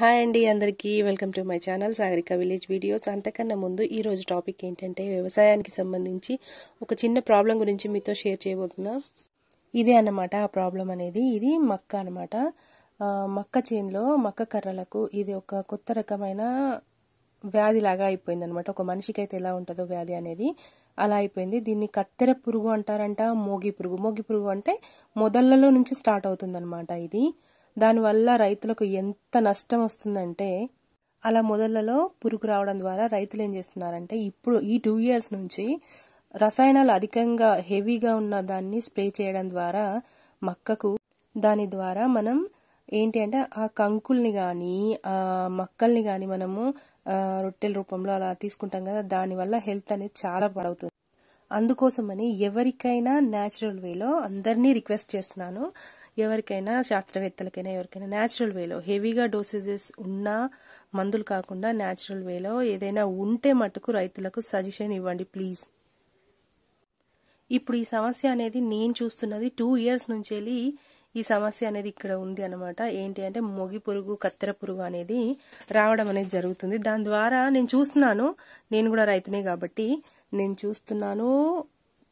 hi అండి అందరికీ welcome to my channel Sagarika village videos అంతకన్నా ముందు ఈరోజు టాపిక్ ఏంటంటే వ్యవసాయానికి సంబంధించి ఒక చిన్న ప్రాబ్లం గురించి మీతో షేర్ చేయబోతున్నా ఇదే అన్నమాట ఆ ప్రాబ్లం అనేది ఇది మక్క అనమాట మక్క చేనులో మక్క కర్రలకు ఇది ఒక కొత్త రకమైన వ్యాధిలాగా అయిపోయింది అనమాట ఒక మనిషికి అయితే ఎలా ఉంటుందో వ్యాధి అనేది అలా అయిపోయింది దీన్ని కత్తెర పురుగు అంటారంట మోగి పురుగు మోగి పురుగు అంటే మొదళ్ళలో నుంచి స్టార్ట్ అవుతుందన్నమాట ఇది దానివల్ల రైతులకు ఎంత నష్టం వస్తుందంటే అలా మొదళ్లలో పురుగు రావడం ద్వారా రైతులు ఏం చేస్తున్నారంటే ఇప్పుడు ఈ టూ ఇయర్స్ నుంచి రసాయనాలు అధికంగా హెవీగా ఉన్న దాన్ని స్ప్రే చేయడం ద్వారా మక్కకు దాని ద్వారా మనం ఏంటి అంటే ఆ కంకుల్ని కానీ ఆ మక్కల్ని కానీ మనము రొట్టెల రూపంలో అలా తీసుకుంటాం కదా దానివల్ల హెల్త్ అనేది చాలా పడవుతుంది అందుకోసమని ఎవరికైనా న్యాచురల్ వేలో అందరినీ రిక్వెస్ట్ చేస్తున్నాను ఎవరికైనా శాస్త్రవేత్తలకైనా ఎవరికైనా న్యాచురల్ వేలో హెవీగా డోసేజెస్ ఉన్నా మందులు కాకుండా న్యాచురల్ వేలో ఏదైనా ఉంటే మటుకు రైతులకు సజెషన్ ఇవ్వండి ప్లీజ్ ఇప్పుడు ఈ సమస్య అనేది నేను చూస్తున్నది టూ ఇయర్స్ నుంచి వెళ్ళి ఈ సమస్య అనేది ఇక్కడ ఉంది అనమాట ఏంటి అంటే మొగి పురుగు కత్తెర పురుగు అనేది రావడం అనేది జరుగుతుంది దాని ద్వారా నేను చూస్తున్నాను నేను కూడా రైతునే కాబట్టి నేను చూస్తున్నాను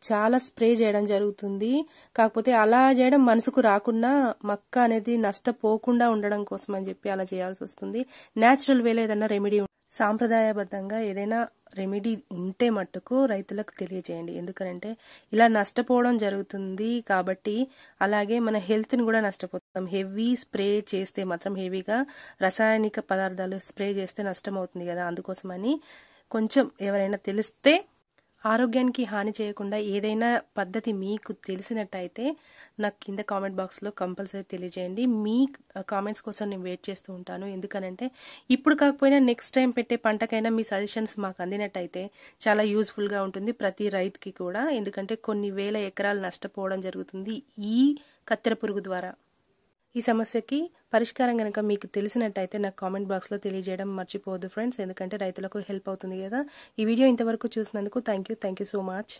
చాలా స్ప్రే చేయడం జరుగుతుంది కాకపోతే అలా చేయడం మనసుకు రాకుండా మక్క అనేది నష్టపోకుండా ఉండడం కోసం అని చెప్పి అలా చేయాల్సి వస్తుంది న్యాచురల్ వేలో ఏదైనా రెమెడీ సాంప్రదాయబద్ధంగా ఏదైనా రెమెడీ ఉంటే మట్టుకు రైతులకు తెలియజేయండి ఎందుకంటే ఇలా నష్టపోవడం జరుగుతుంది కాబట్టి అలాగే మన హెల్త్ని కూడా నష్టపోతాం హెవీ స్ప్రే చేస్తే మాత్రం హెవీగా రసాయనిక పదార్థాలు స్ప్రే చేస్తే నష్టం అవుతుంది కదా అందుకోసమని కొంచెం ఎవరైనా తెలిస్తే ఆరోగ్యానికి హాని చేయకుండా ఏదైనా పద్ధతి మీకు తెలిసినట్టయితే నాకు కింద కామెంట్ బాక్స్లో కంపల్సరీ తెలియజేయండి మీ కామెంట్స్ కోసం నేను వెయిట్ చేస్తూ ఉంటాను ఎందుకనంటే ఇప్పుడు కాకపోయినా నెక్స్ట్ టైం పెట్టే పంటకైనా మీ సజెషన్స్ మాకు అందినట్టయితే చాలా యూజ్ఫుల్గా ఉంటుంది ప్రతి రైతుకి కూడా ఎందుకంటే కొన్ని వేల ఎకరాలు నష్టపోవడం జరుగుతుంది ఈ కత్తెర పురుగు ద్వారా ఈ సమస్యకి పరిష్కారం కనుక మీకు తెలిసినట్టయితే నాకు కామెంట్ బాక్స్లో తెలియజేయడం మర్చిపోవద్దు ఫ్రెండ్స్ ఎందుకంటే రైతులకు హెల్ప్ అవుతుంది కదా ఈ వీడియో ఇంతవరకు చూసినందుకు thank you thank you so much